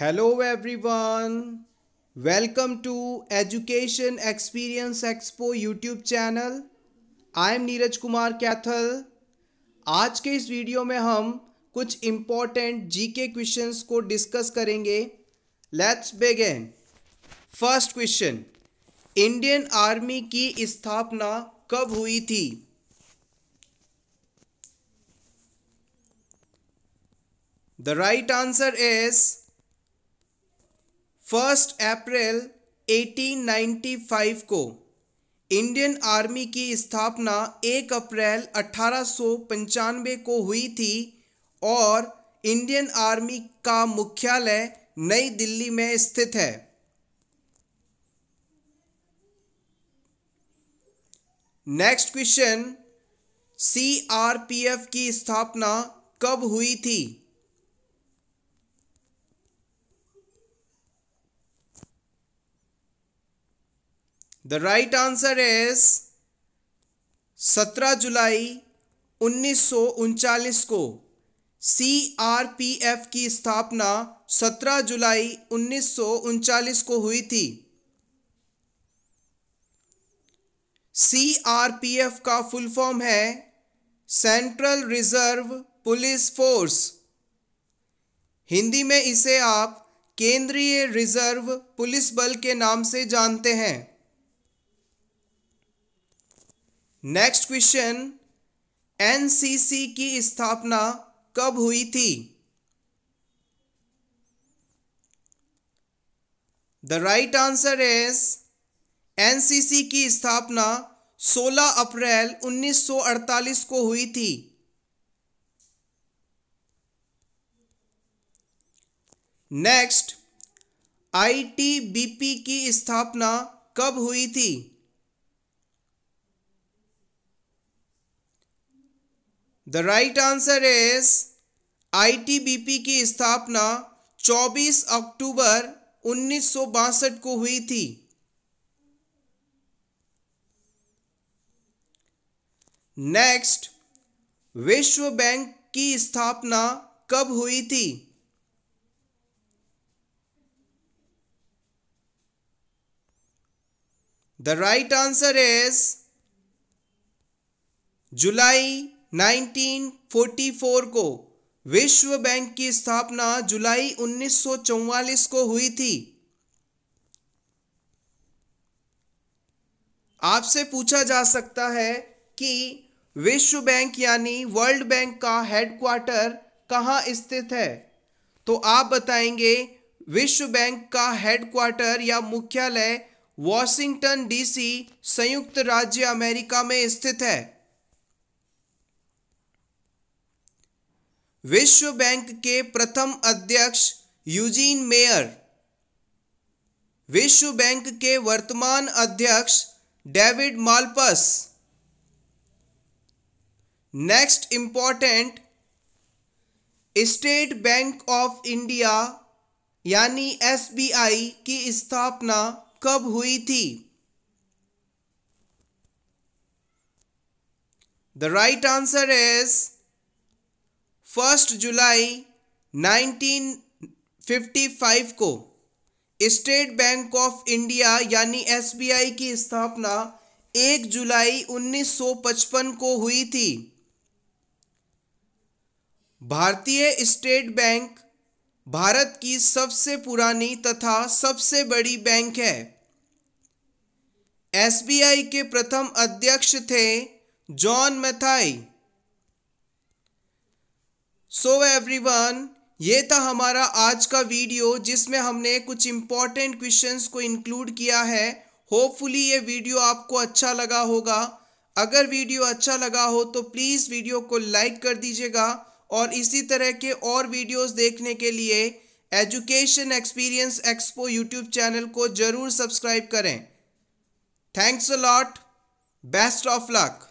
hello everyone welcome to education experience expo YouTube channel I am Neeraj Kumar Kaithal आज के इस video में हम कुछ इम्पॉर्टेंट जीके क्वेश्चंस को डिस्कस करेंगे let's begin first question Indian army की स्थापना कब हुई थी the right answer is first April 1895 को इंडियन आर्मी की स्थापना 1 अप्रैल अठारह को हुई थी और इंडियन आर्मी का मुख्यालय नई दिल्ली में स्थित है नेक्स्ट क्वेश्चन सीआरपीएफ की स्थापना कब हुई थी द राइट आंसर इज सत्रह जुलाई उन्नीस को सी आर पी एफ की स्थापना 17 जुलाई उन्नीस को हुई थी सी आर पी एफ का फुल फॉर्म है central reserve police force Hindi में इसे आप केंद्रीय रिजर्व पुलिस बल के नाम से जानते हैं नेक्स्ट क्वेश्चन एनसीसी की स्थापना कब हुई थी the right answer is NCC की स्थापना 16 अप्रैल 1948 को हुई थी नेक्स्ट आईटीबीपी की स्थापना कब हुई थी the right answer is ITBP की स्थापना 24 अक्टूबर उन्नीस को हुई थी नेक्स्ट विश्व बैंक की स्थापना कब हुई थी the right answer is July 1944 को विश्व बैंक की स्थापना जुलाई 1944 को हुई थी आपसे पूछा जा सकता है कि विश्व बैंक यानी वर्ल्ड बैंक का हेडक्वार्टर कहाँ स्थित है तो आप बताएंगे विश्व बैंक का हेडक्वार्टर या मुख्यालय वॉशिंगटन डीसी संयुक्त राज्य अमेरिका में स्थित है विश्व बैंक के प्रथम अध्यक्ष यूजीन मेयर विश्व बैंक के वर्तमान अध्यक्ष David Malpass next important state bank of India यानी एसबीआई की स्थापना कब हुई थी the right answer is first July 1955 को स्टेट बैंक ऑफ इंडिया यानी एसबीआई की स्थापना 1 जुलाई 1955 को हुई थी भारतीय स्टेट बैंक भारत की सबसे पुरानी तथा सबसे बड़ी बैंक है एसबीआई के प्रथम अध्यक्ष थे John Mathai so so everyone ये था हमारा आज का वीडियो जिसमें हमने कुछ इम्पॉर्टेंट क्वेश्चंस को इंक्लूड किया है होपफुली ये वीडियो आपको अच्छा लगा होगा अगर वीडियो अच्छा लगा हो तो प्लीज़ वीडियो को लाइक कर दीजिएगा और इसी तरह के और वीडियोस देखने के लिए education experience expo YouTube channel को ज़रूर सब्सक्राइब करें thanks a lot best of luck